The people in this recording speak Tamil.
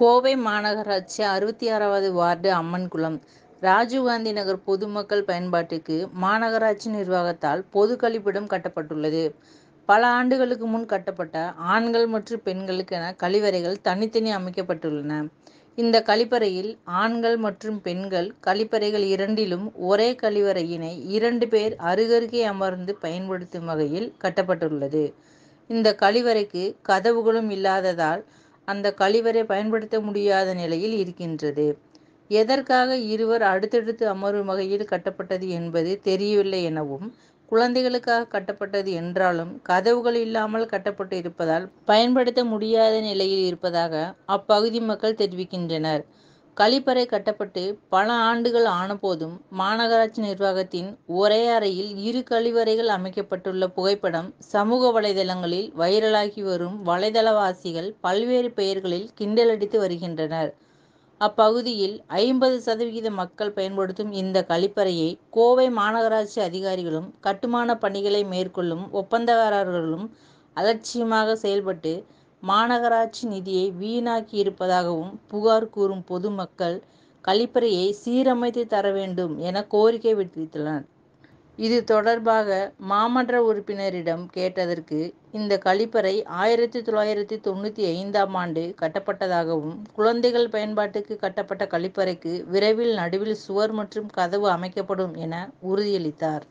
கோவை மாநகராட்சி அறுபத்தி ஆறாவது வார்டு அம்மன் குளம் ராஜீவ்காந்தி நகர் பொதுமக்கள் பயன்பாட்டுக்கு மாநகராட்சி நிர்வாகத்தால் பொது கழிப்பிடம் கட்டப்பட்டுள்ளது பல ஆண்டுகளுக்கு முன் கட்டப்பட்ட ஆண்கள் மற்றும் பெண்களுக்கென கழிவறைகள் தனித்தனி அமைக்கப்பட்டுள்ளன இந்த கழிப்பறையில் ஆண்கள் மற்றும் பெண்கள் கழிப்பறைகள் இரண்டிலும் ஒரே கழிவறையினை இரண்டு பேர் அருகருகே அமர்ந்து பயன்படுத்தும் வகையில் கட்டப்பட்டுள்ளது இந்த கழிவறைக்கு கதவுகளும் இல்லாததால் அந்த கழிவறை பயன்படுத்த முடியாத நிலையில் இருக்கின்றது எதற்காக இருவர் அடுத்தடுத்து அமரும் வகையில் கட்டப்பட்டது என்பது தெரியவில்லை எனவும் குழந்தைகளுக்காக கட்டப்பட்டது என்றாலும் கதவுகள் இல்லாமல் கட்டப்பட்டு இருப்பதால் பயன்படுத்த முடியாத நிலையில் இருப்பதாக அப்பகுதி மக்கள் தெரிவிக்கின்றனர் கழிப்பறை கட்டப்பட்டு பல ஆண்டுகள் ஆனபோதும் மாநகராட்சி நிர்வாகத்தின் ஒரே அறையில் இரு கழிவறைகள் அமைக்கப்பட்டுள்ள புகைப்படம் சமூக வலைதளங்களில் வைரலாகி வரும் வலைதளவாசிகள் பல்வேறு பெயர்களில் கிண்டலடித்து வருகின்றனர் அப்பகுதியில் ஐம்பது சதவிகித மக்கள் பயன்படுத்தும் இந்த கழிப்பறையை கோவை மாநகராட்சி அதிகாரிகளும் கட்டுமான பணிகளை மேற்கொள்ளும் ஒப்பந்தக்காரர்களும் அலட்சியமாக செயல்பட்டு மாநகராட்சி நிதியை வீணாக்கி இருப்பதாகவும் புகார் கூறும் பொதுமக்கள் கழிப்பறையை சீரமைத்து தர வேண்டும் என கோரிக்கை விடுத்துள்ளனர் இது தொடர்பாக மாமன்ற உறுப்பினரிடம் கேட்டதற்கு இந்த கழிப்பறை ஆயிரத்தி தொள்ளாயிரத்தி தொண்ணூற்றி ஐந்தாம் ஆண்டு கட்டப்பட்டதாகவும் குழந்தைகள் பயன்பாட்டுக்கு கட்டப்பட்ட கழிப்பறைக்கு விரைவில் நடுவில் சுவர் மற்றும் கதவு அமைக்கப்படும் என உறுதியளித்தார்